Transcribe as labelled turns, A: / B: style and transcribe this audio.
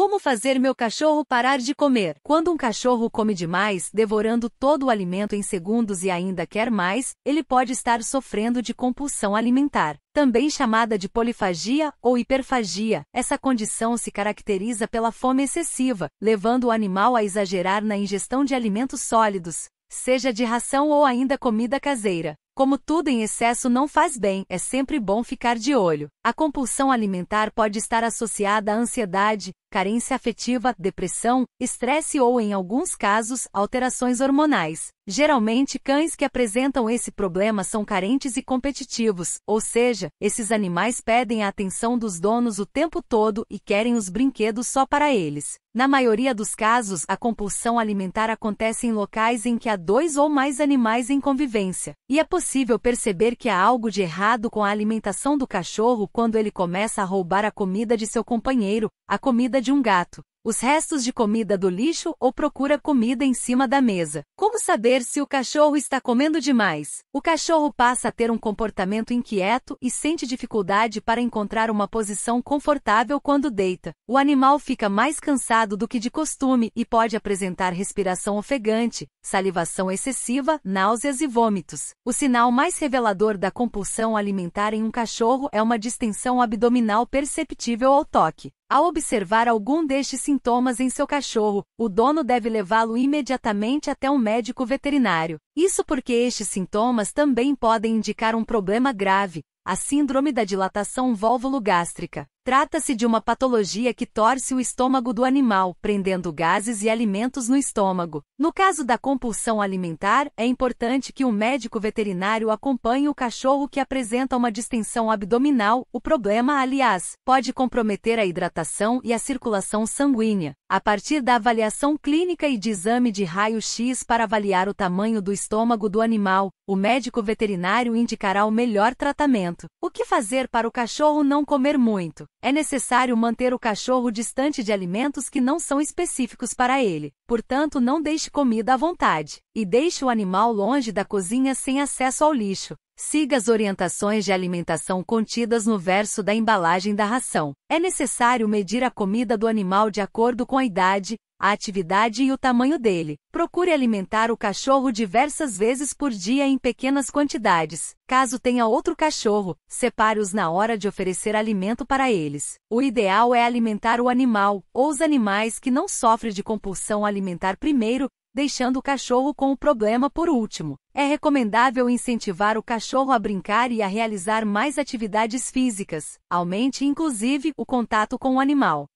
A: Como fazer meu cachorro parar de comer? Quando um cachorro come demais, devorando todo o alimento em segundos e ainda quer mais, ele pode estar sofrendo de compulsão alimentar. Também chamada de polifagia ou hiperfagia, essa condição se caracteriza pela fome excessiva, levando o animal a exagerar na ingestão de alimentos sólidos, seja de ração ou ainda comida caseira. Como tudo em excesso não faz bem, é sempre bom ficar de olho. A compulsão alimentar pode estar associada à ansiedade, carência afetiva, depressão, estresse ou, em alguns casos, alterações hormonais. Geralmente, cães que apresentam esse problema são carentes e competitivos, ou seja, esses animais pedem a atenção dos donos o tempo todo e querem os brinquedos só para eles. Na maioria dos casos, a compulsão alimentar acontece em locais em que há dois ou mais animais em convivência, e é possível possível perceber que há algo de errado com a alimentação do cachorro quando ele começa a roubar a comida de seu companheiro, a comida de um gato os restos de comida do lixo ou procura comida em cima da mesa. Como saber se o cachorro está comendo demais? O cachorro passa a ter um comportamento inquieto e sente dificuldade para encontrar uma posição confortável quando deita. O animal fica mais cansado do que de costume e pode apresentar respiração ofegante, salivação excessiva, náuseas e vômitos. O sinal mais revelador da compulsão alimentar em um cachorro é uma distensão abdominal perceptível ao toque. Ao observar algum destes sintomas em seu cachorro, o dono deve levá-lo imediatamente até um médico veterinário. Isso porque estes sintomas também podem indicar um problema grave, a síndrome da dilatação válvulo-gástrica. Trata-se de uma patologia que torce o estômago do animal, prendendo gases e alimentos no estômago. No caso da compulsão alimentar, é importante que o médico veterinário acompanhe o cachorro que apresenta uma distensão abdominal. O problema, aliás, pode comprometer a hidratação e a circulação sanguínea. A partir da avaliação clínica e de exame de raio-x para avaliar o tamanho do estômago do animal, o médico veterinário indicará o melhor tratamento. O que fazer para o cachorro não comer muito? É necessário manter o cachorro distante de alimentos que não são específicos para ele, portanto, não deixe comida à vontade e deixe o animal longe da cozinha sem acesso ao lixo. Siga as orientações de alimentação contidas no verso da embalagem da ração. É necessário medir a comida do animal de acordo com a idade, a atividade e o tamanho dele. Procure alimentar o cachorro diversas vezes por dia em pequenas quantidades. Caso tenha outro cachorro, separe-os na hora de oferecer alimento para eles. O ideal é alimentar o animal ou os animais que não sofrem de compulsão alimentar primeiro, deixando o cachorro com o problema por último. É recomendável incentivar o cachorro a brincar e a realizar mais atividades físicas. Aumente inclusive o contato com o animal.